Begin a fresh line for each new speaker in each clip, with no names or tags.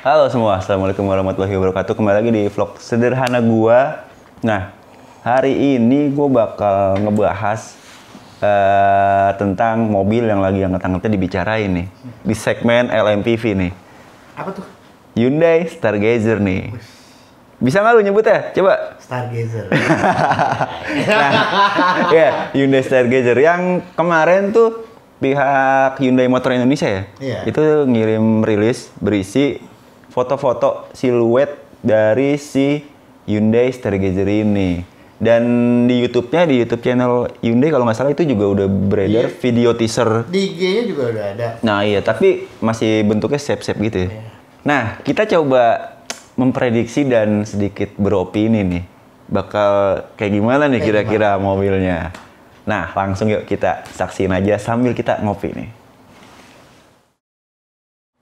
Halo semua, Assalamualaikum warahmatullahi wabarakatuh Kembali lagi di vlog sederhana gua Nah, hari ini gua bakal ngebahas uh, Tentang mobil yang lagi ngetang-ngetang dibicarain nih Di segmen LMPV nih Apa tuh? Hyundai Stargazer nih bisa nggak lu ya? Coba. Stargazer. nah, ya, Hyundai Stargazer yang kemarin tuh pihak Hyundai Motor Indonesia ya, yeah. itu ngirim rilis berisi foto-foto siluet dari si Hyundai Stargazer ini. Dan di YouTube-nya, di YouTube channel Hyundai kalau nggak salah itu juga udah beredar yeah. video teaser.
Di IG-nya juga udah ada.
Nah iya, tapi masih bentuknya sep-sep gitu ya. Yeah. Nah, kita coba memprediksi dan sedikit beropini nih. Bakal kayak gimana nih kira-kira mobilnya. Nah, langsung yuk kita saksiin aja sambil kita ngopi nih.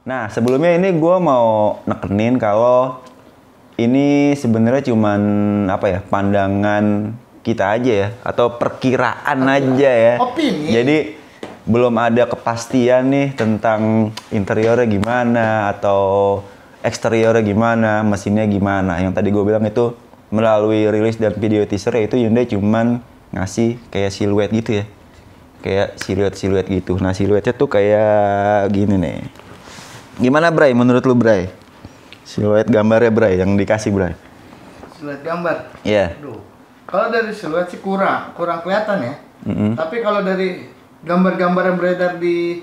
Nah, sebelumnya ini gue mau nekenin kalau ini sebenarnya cuman apa ya pandangan kita aja ya atau perkiraan Opini. aja ya. Opini. Jadi belum ada kepastian nih tentang interiornya gimana atau eksteriornya gimana, mesinnya gimana. Yang tadi gue bilang itu melalui rilis dan video teaser itu Hyundai cuman ngasih kayak siluet gitu ya. Kayak siluet-siluet gitu. Nah, siluetnya tuh kayak gini nih. Gimana Bray? Menurut lu Bray? Siluet gambarnya Bray yang dikasih Bray.
Siluet gambar. Iya. Yeah. Kalau dari siluet sih kurang, kurang kelihatan ya. Mm -hmm. Tapi kalau dari gambar-gambar yang beredar di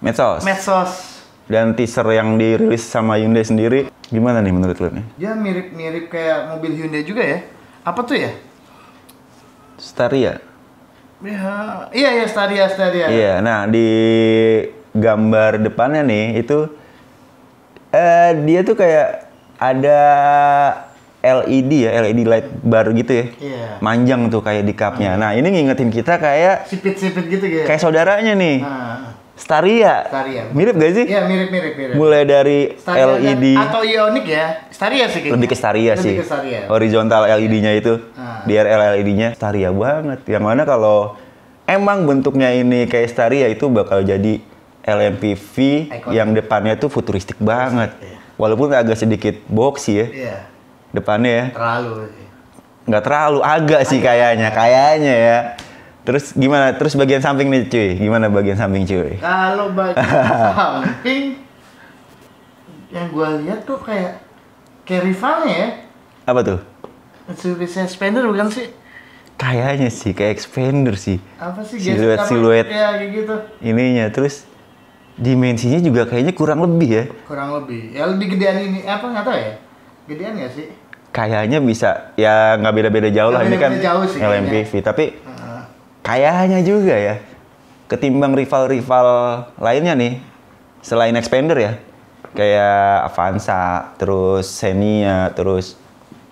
medsos. Medsos.
Dan teaser yang dirilis sama Hyundai sendiri, gimana nih menurut lu nih?
Ya mirip-mirip kayak mobil Hyundai juga ya. Apa tuh ya?
Staria. Ya, iya ya Staria, Staria. Iya, nah di gambar depannya nih itu eh, dia tuh kayak ada LED ya, LED light baru gitu ya. Yeah. Manjang tuh kayak di cupnya. Hmm. Nah, ini ngingetin kita kayak
sipit-sipit gitu ya. Kayak saudaranya nih. Nah.
Staria. Staria. Mirip gak sih? Iya, mirip mirip mirip. Mulai dari Staria LED dan, e atau
ionik ya. Staria sih kayaknya. Lebih ke Staria Lebih sih. Ke staria.
Horizontal iya. LED-nya itu. Nah. DRL LED-nya Staria banget. Yang mana kalau emang bentuknya ini kayak Staria itu bakal jadi LMPV Iconic. yang depannya tuh futuristik banget. Yeah. Walaupun agak sedikit boxy ya. Yeah. Depannya ya. Terlalu. Nggak terlalu, agak sih kayaknya, kayaknya ya. Terus gimana? Terus bagian samping nih cuy, gimana bagian samping cuy?
Kalau bagian samping, yang gue lihat tuh kayak kayak rivalnya ya. Apa tuh? Mitsubishi Expander bukan sih?
Kayaknya sih, kayak Expander sih.
Apa sih? Siluet, siluet. Ya, gitu.
Ininya, terus dimensinya juga kayaknya kurang lebih ya.
Kurang lebih. Ya lebih gedean ini eh, apa nggak tahu ya? Gedean nggak sih?
Kayaknya bisa. Ya nggak beda-beda jauh lah ini kan LMPV. Tapi kayaknya juga ya. Ketimbang rival-rival lainnya nih, selain Expander ya, kayak Avanza, terus Xenia, terus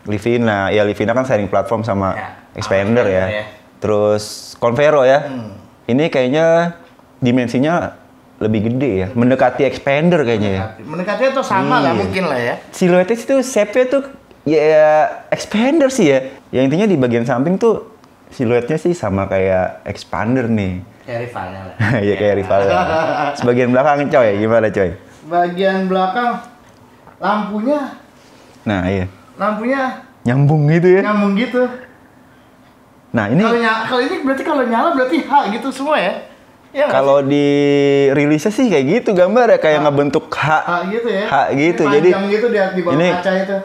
Livina. Ya Livina kan sharing platform sama ya. Expander ya. ya. Terus Convero ya. Hmm. Ini kayaknya dimensinya lebih gede ya, mendekati expander kayaknya ya.
Mendekati atau sama lah iya. mungkin lah ya.
Siluetnya itu shape-nya tuh ya expander sih ya. Yang intinya di bagian samping tuh siluetnya sih sama kayak expander nih.
Kayak rivalnya lah.
Iya kayak rivalnya. Sebagian belakang coy, gimana coy?
Bagian belakang lampunya. Nah iya. Lampunya.
Nyambung gitu ya? Nyambung gitu. Nah ini.
Kalau ini berarti kalau nyala berarti H gitu semua ya?
Ya, kalau di rilisnya sih kayak gitu gambar ya kayak ah. ngebentuk H. H
gitu ya. H gitu. Ini Jadi gitu di, di ini kaca itu.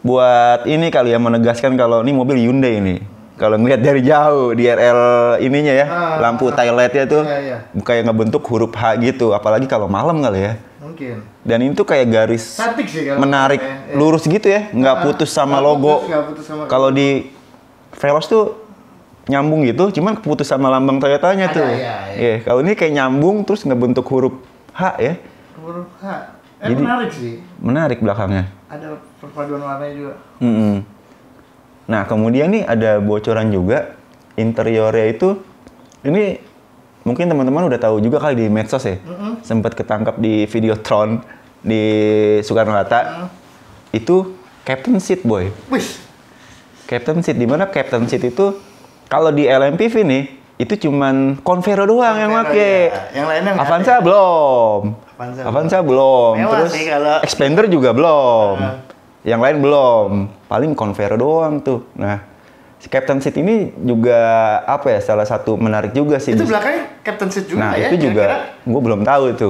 Buat ini kali ya menegaskan kalau ini mobil Hyundai ini. Kalau ngelihat dari jauh di RL ininya ya, ah. lampu taillightnya tuh iya, iya. kayak ngebentuk huruf H gitu, apalagi kalau malam kali ya. Mungkin. Dan itu kayak garis
sih menarik, kayak, iya. lurus gitu ya, nggak ah, putus sama logo. kalau
di Velos tuh nyambung gitu, cuman keputus sama lambang Toyotanya tuh. Iya, iya. Yeah, kalau ini kayak nyambung terus ngebentuk huruf H ya.
Huruf H. Eh, Jadi, menarik sih.
Menarik belakangnya.
Ada perpaduan warna juga.
Mm -hmm. Nah, kemudian nih ada bocoran juga interiornya itu ini mungkin teman-teman udah tahu juga kali di medsos ya. Mm -hmm. Sempat ketangkap di video Tron di Soekarno Hatta. Mm -hmm. Itu Captain Seat boy. Wih. Captain Seat di mana Captain Seat itu kalau di LMPV nih, itu cuman Convero doang Convero, yang pakai, Iya. Yang lainnya Avanza ada. belum. Avanza, Avanza belum. belum. Terus sih kalau... Expander juga belum. Uh. Yang lain belum. Paling Convero doang tuh. Nah, si Captain Seat ini juga apa ya salah satu menarik juga sih. Itu belakangnya
Captain Seat juga nah, ya. Nah, itu juga
gua belum tahu itu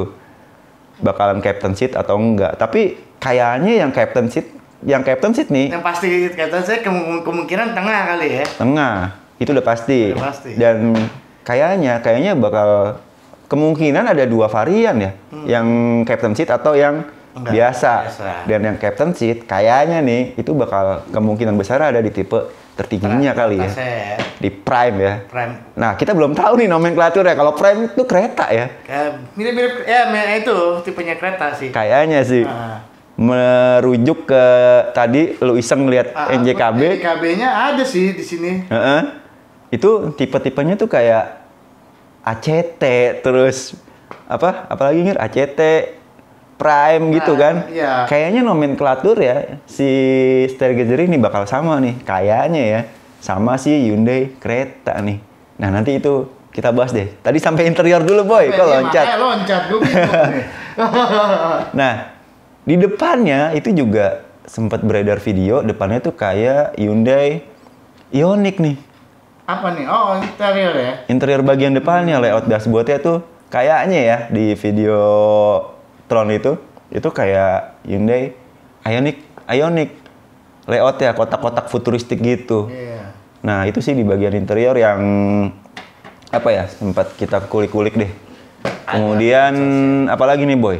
bakalan Captain Seat atau enggak. Tapi kayaknya yang Captain Seat yang Captain Seat nih. Yang pasti Captain Seat kemungkinan tengah kali ya. Tengah itu udah pasti. Udah pasti. Dan kayaknya kayaknya bakal kemungkinan ada dua varian ya, hmm. yang captain seat atau yang Enggak, biasa. biasa. Dan yang captain seat kayaknya nih itu bakal kemungkinan besar ada di tipe tertingginya Pr kali ya. ya. Di prime ya. Prime. Nah, kita belum tahu nih nomenklatur ya Kalau prime itu kereta ya.
ya mirip-mirip ya itu tipenya kereta sih.
Kayaknya sih. Nah. Merujuk ke tadi lu iseng lihat ah, NJKB. NJKB-nya
ada sih di sini.
Uh -uh itu tipe-tipenya tuh kayak ACT terus apa apalagi ngir ACT Prime nah, gitu kan iya. kayaknya nomenklatur ya si Stargazer ini bakal sama nih kayaknya ya sama si Hyundai kereta nih nah nanti itu kita bahas deh tadi sampai interior dulu boy kalau kok loncat
loncat
nah di depannya itu juga sempat beredar video depannya tuh kayak Hyundai Ioniq nih
apa nih? Oh, interior ya.
Interior bagian depannya layout dashboardnya tuh kayaknya ya di video Tron itu itu kayak Hyundai Ioniq Ioniq layout ya kotak-kotak futuristik gitu. Yeah. Nah, itu sih di bagian interior yang apa ya? sempat kita kulik-kulik deh. Kemudian apalagi nih, Boy?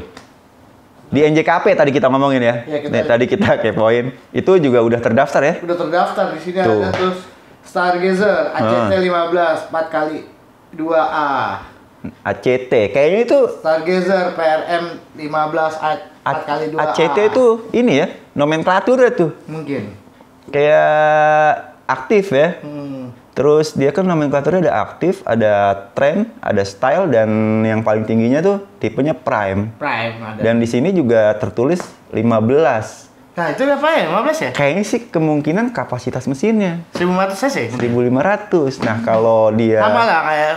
di NJKP tadi kita ngomongin ya. ya kita, Nih, tadi kita kepoin. Itu juga udah terdaftar ya? Udah
terdaftar di sini Tuh. ada terus Stargazer ACT ah. 15 4 kali 2A.
ACT. Kayaknya itu
Stargazer PRM 15 A, 4 kali 2 ACT itu
ini ya, nomenklatur itu ya tuh. Mungkin. Kayak aktif ya. Hmm. Terus dia kan nomenklaturnya ada aktif, ada trend, ada style dan yang paling tingginya tuh tipenya prime.
Prime ada. Dan
di sini juga tertulis 15. Nah
itu berapa ya? 15
ya? Kayaknya sih kemungkinan kapasitas mesinnya. 1500 cc? 1500. Nah kalau dia... Sama lah kayak...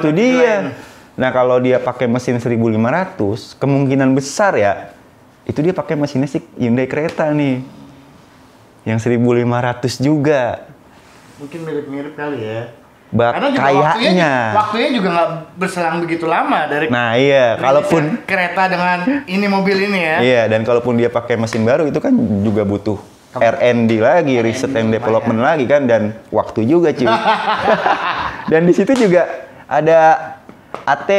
Itu dia. Nah kalau dia pakai mesin 1500, kemungkinan besar ya, itu dia pakai mesinnya sih Hyundai kereta nih. Yang 1500 juga.
Mungkin mirip-mirip kali ya
bak Karena juga kayaknya waktunya,
waktunya juga nggak berselang begitu lama dari nah
iya kalaupun
kereta dengan ini mobil ini ya iya
dan kalaupun dia pakai mesin baru itu kan juga butuh R&D lagi R&D research and development ya. lagi kan dan waktu juga cuy dan di situ juga ada AT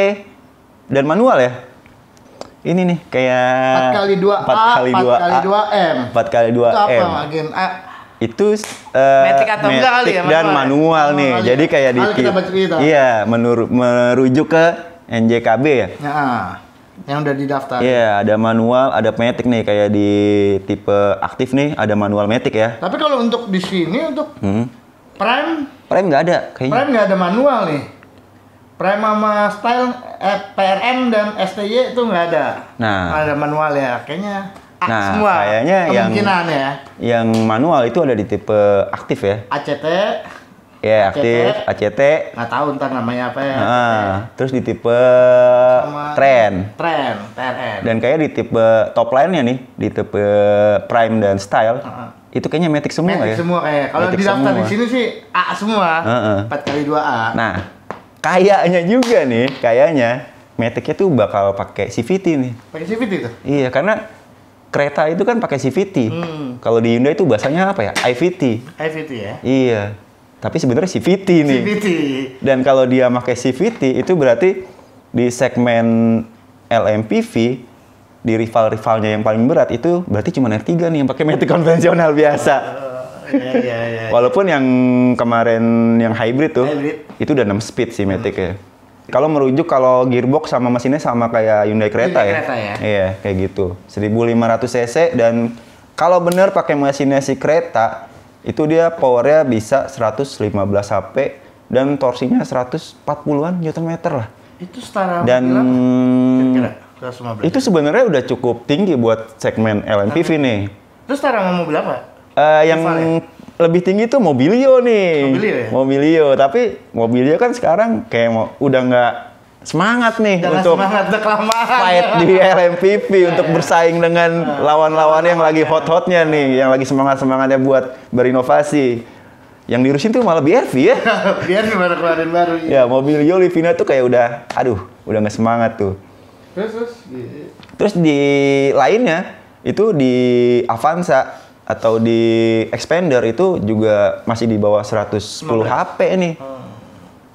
dan manual ya ini nih kayak 4 kali 2 A, 4 kali 2 A, 4 kali 2 M 4 kali 2 M itu apa agen A itu uh, eh, metik atau metik kali ya, dan manual, ya. nih. manual Jadi ya. kayak di kita Iya, menurut merujuk ke NJKB ya.
ya ah. yang udah didaftar. Iya, yeah,
ada manual, ada metik nih kayak di tipe aktif nih ada manual metik ya.
Tapi kalau untuk di sini untuk hmm. prime
prime nggak ada kayaknya. Prime
nggak ada manual nih. Prime sama style eh, PRM dan STY itu nggak ada. Nah, ada manual ya kayaknya.
Nah, nah, semua. Kayaknya yang ya. Yang manual itu ada di tipe aktif ya. ACT. Ya, yeah, aktif ACT.
Nggak tahu ntar namanya apa ya.
Nah, terus di tipe Sama Trend, Tren,
TRN. Dan
kayaknya di tipe top line-nya nih, di tipe prime dan style. Uh ah, -huh ah. itu kayaknya metik semua metik ya. semua kayak. Kalau di daftar semua. di sini
sih A semua. Ah, Empat kali dua A.
Nah, kayaknya juga nih, kayaknya metiknya tuh bakal pakai CVT nih. Pakai CVT tuh? Iya, karena kereta itu kan pakai CVT. Hmm. Kalau di Hyundai itu bahasanya apa ya? IVT.
IVT ya?
Iya. Tapi sebenarnya CVT nih. CVT. Dan kalau dia pakai CVT itu berarti di segmen LMPV di rival-rivalnya yang paling berat itu berarti cuma R3 nih yang pakai metik konvensional biasa.
Oh, iya, iya, iya.
Walaupun yang kemarin yang hybrid tuh hybrid. itu udah 6 speed sih metik hmm. ya. Kalau merujuk kalau gearbox sama mesinnya sama kayak Hyundai Creta ya. ya. Iya, kayak gitu. 1500 cc dan kalau bener pakai mesinnya si Creta itu dia powernya bisa 115 HP dan torsinya 140-an newton meter lah. Itu setara dan kira Itu sebenarnya udah cukup tinggi buat segmen LMPV nih. Itu setara mobil apa? Uh, yang lebih tinggi tuh Mobilio nih. Mobilio ya? Mobilio, tapi Mobilio kan sekarang kayak mau, udah nggak semangat nih Jangan untuk semangat,
ya. fight di LMPP
ya, untuk ya. bersaing dengan nah, lawan-lawan yang lagi iya. hot-hotnya nih, yang lagi semangat-semangatnya buat berinovasi. Yang diurusin tuh malah BRV ya. BRV baru keluarin baru. Iya. Ya, Mobilio Livina tuh kayak udah, aduh, udah nggak semangat tuh. Terus, terus, terus di lainnya itu di Avanza atau di expander itu juga masih di bawah 110 ya? HP nih. Hmm.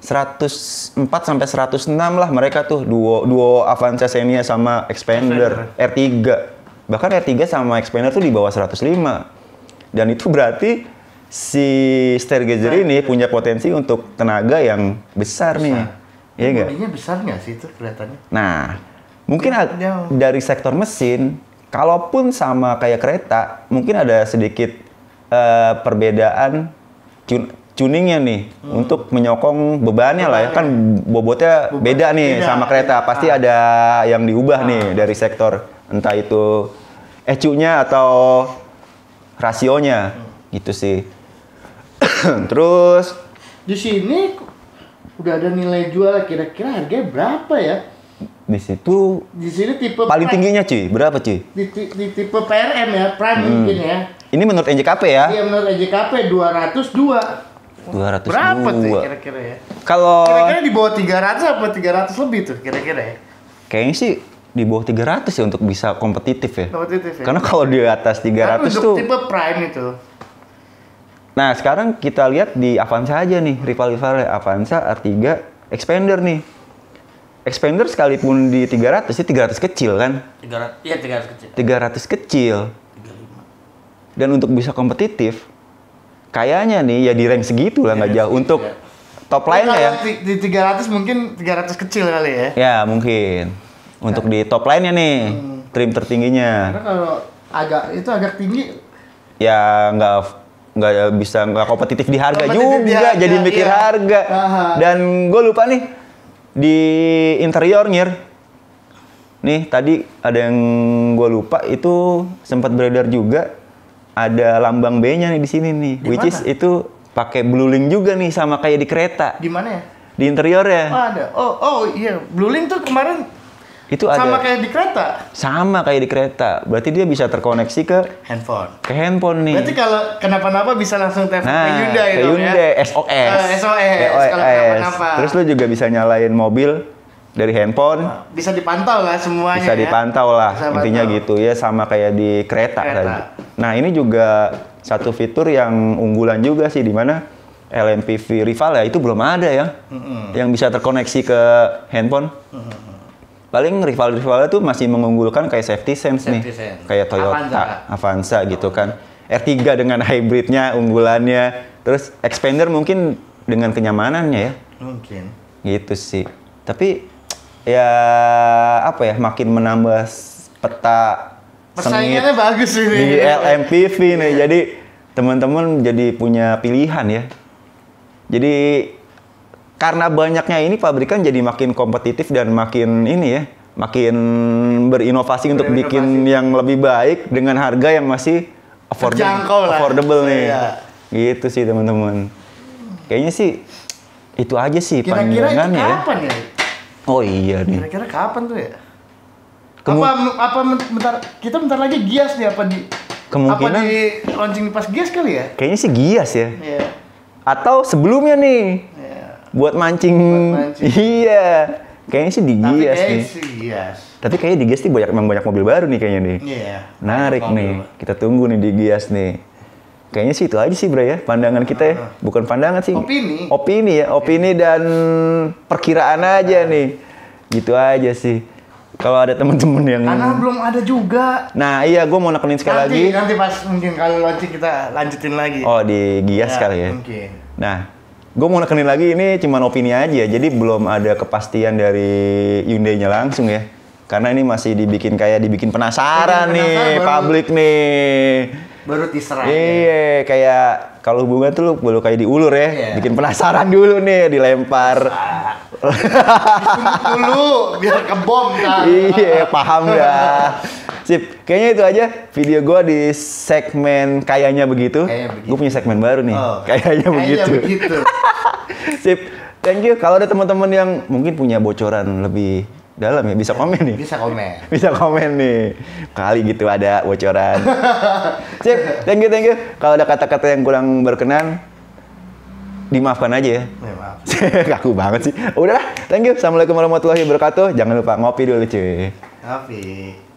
104 sampai 106 lah mereka tuh duo duo Avanza Xenia sama expander, R3. Bahkan R3 sama expander tuh di bawah 105. Dan itu berarti si Stargazer ini punya potensi untuk tenaga yang besar, besar. nih. Iya enggak?
Bodinya besar nggak sih itu kelihatannya?
Nah, mungkin dari sektor mesin kalaupun sama kayak kereta, mungkin ada sedikit uh, perbedaan tun tuningnya nih hmm. untuk menyokong bebannya lah ya kan bobotnya Beban beda nih beda. sama kereta pasti ah. ada yang diubah ah. nih dari sektor entah itu ecunya atau rasionya hmm. gitu sih terus di sini udah ada
nilai jual kira-kira harganya berapa ya
di situ
di sini tipe paling prime. tingginya
cuy berapa cuy
di, di, di tipe PRM ya prime hmm. mungkin ya
ini menurut NJKP ya iya
menurut NJKP 202 dua.
berapa tuh ya kira-kira ya kalau kira-kira
di bawah 300 apa 300 lebih tuh kira-kira ya
kayaknya sih di bawah 300 ya untuk bisa kompetitif ya
kompetitif ya karena
kalau di atas 300 kan ratus tuh tipe prime itu Nah, sekarang kita lihat di Avanza aja nih, rival-rivalnya Avanza, R3, Expander nih expander sekalipun di 300 sih 300 kecil kan?
300 iya 300 kecil.
300 kecil. 35. Dan untuk bisa kompetitif kayaknya nih ya di rank segitu lah nggak jauh iya, untuk iya. ya. top line ya. Di,
di 300 mungkin 300 kecil kali ya.
Ya, mungkin. Untuk nah. di top line-nya nih. Hmm. Trim tertingginya.
Karena kalau agak itu agak tinggi
ya nggak nggak bisa nggak kompetitif di harga kompetitif juga di harga, jadi mikir iya. harga Aha. dan gue lupa nih di interior nyir nih tadi ada yang gue lupa itu sempat beredar juga ada lambang B-nya nih di sini nih Dimana? which is itu pakai blue link juga nih sama kayak di kereta di mana ya di interior ya oh,
ada oh oh iya blue link tuh kemarin
itu ada. Sama kayak di kereta. Sama kayak di kereta. Berarti dia bisa terkoneksi ke handphone. Ke handphone nih. Berarti
kalau kenapa-napa bisa langsung telepon nah, ke Hyundai ke ya? Hyundai ya?
SOS. Uh, eh, SOS. SOS. Kalau kenapa-napa. Terus lu juga bisa nyalain mobil dari handphone
bisa dipantau lah semuanya bisa ya? dipantau
lah bisa intinya pantau. gitu ya sama kayak di kereta, kereta. Tadi. nah ini juga satu fitur yang unggulan juga sih di mana LMPV rival ya itu belum ada ya mm -hmm. yang bisa terkoneksi ke handphone mm -hmm paling rival-rivalnya tuh masih mengunggulkan kayak safety sense safety nih sense. kayak Toyota Avanza, Avanza gitu oh. kan R3 dengan hybridnya unggulannya terus expander mungkin dengan kenyamanannya ya mungkin gitu sih tapi ya apa ya makin menambah peta persaingannya
bagus ini di LMPV
nih iya. jadi teman-teman jadi punya pilihan ya jadi karena banyaknya ini pabrikan jadi makin kompetitif dan makin ini ya makin berinovasi, untuk bikin yang lebih baik dengan harga yang masih affordable, Terjangkau affordable nih. Iya. Gitu sih teman-teman. Kayaknya sih itu aja sih Kira-kira pandangannya. ya. ya? Oh iya nih.
Kira-kira kapan tuh ya? Kemu apa apa bentar kita bentar lagi gias nih apa di kemungkinan apa di launching pas gias kali ya?
Kayaknya sih gias ya. Iya. Atau sebelumnya nih buat mancing. Buat mancing. Iya. Kayaknya sih di Tapi nih. Gias. Tapi kayaknya di nih banyak emang banyak mobil baru nih kayaknya nih. Iya.
Yeah. Menarik mobil. nih.
Kita tunggu nih di nih. Kayaknya sih itu aja sih Bro ya, pandangan kita ya. Bukan pandangan sih. Opini. Opini ya, opini dan perkiraan aja nih. Gitu aja sih kalau ada teman-teman yang karena
belum ada juga
nah iya gue mau nekenin sekali nanti, lagi
nanti pas mungkin
kalau launching kita lanjutin lagi oh di Gias ya, kali ya mungkin nah Gue mau nekenin lagi ini cuma opini aja, jadi belum ada kepastian dari Hyundai-nya langsung ya. Karena ini masih dibikin kayak dibikin penasaran, nih penasaran nih, baru, publik nih. Baru diserang. Ya. Iya, kayak kalau hubungan tuh lu baru kayak diulur ya, yeah. bikin penasaran dulu nih, dilempar.
dulu biar kebom kan. Iya, paham ya.
Sip, kayaknya itu aja video gue di segmen kayaknya begitu. begitu. Gue punya segmen baru nih. Oh, kayaknya, begitu. begitu. Sip, thank you. Kalau ada teman-teman yang mungkin punya bocoran lebih dalam ya bisa komen nih bisa komen bisa komen nih kali gitu ada bocoran sip thank you thank you kalau ada kata-kata yang kurang berkenan dimaafkan aja ya, ya maaf kaku banget sih udah thank you assalamualaikum warahmatullahi wabarakatuh jangan lupa ngopi dulu cuy
ngopi